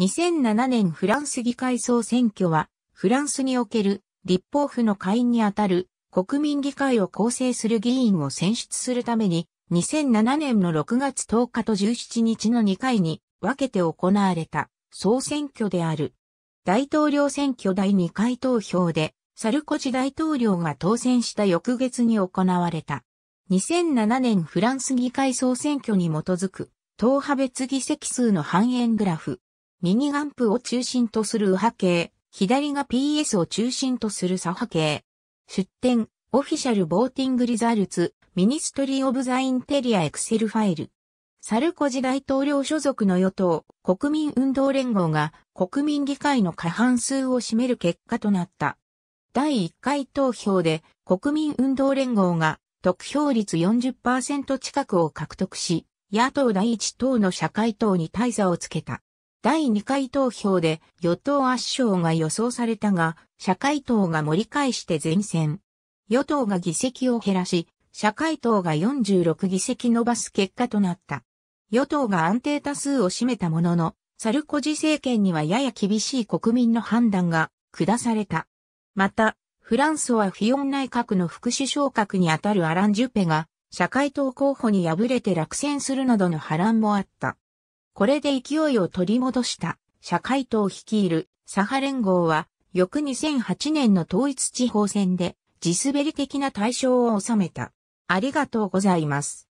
2007年フランス議会総選挙は、フランスにおける立法府の会員にあたる国民議会を構成する議員を選出するために、2007年の6月10日と17日の2回に分けて行われた総選挙である。大統領選挙第2回投票で、サルコジ大統領が当選した翌月に行われた。2007年フランス議会総選挙に基づく、党派別議席数の半円グラフ。右ガンプを中心とする右派系、左が PS を中心とする左派系。出展、オフィシャルボーティングリザルツ、ミニストリー・オブ・ザ・インテリア・エクセルファイル。サルコジ大統領所属の与党、国民運動連合が国民議会の過半数を占める結果となった。第1回投票で国民運動連合が得票率40%近くを獲得し、野党第一党の社会党に大差をつけた。第2回投票で与党圧勝が予想されたが、社会党が盛り返して前線。与党が議席を減らし、社会党が46議席伸ばす結果となった。与党が安定多数を占めたものの、サルコジ政権にはやや厳しい国民の判断が下された。また、フランスはフィオン内閣の副首相格にあたるアラン・ジュペが、社会党候補に敗れて落選するなどの波乱もあった。これで勢いを取り戻した社会党率いる左派連合は翌2008年の統一地方選で地滑り的な対象を収めた。ありがとうございます。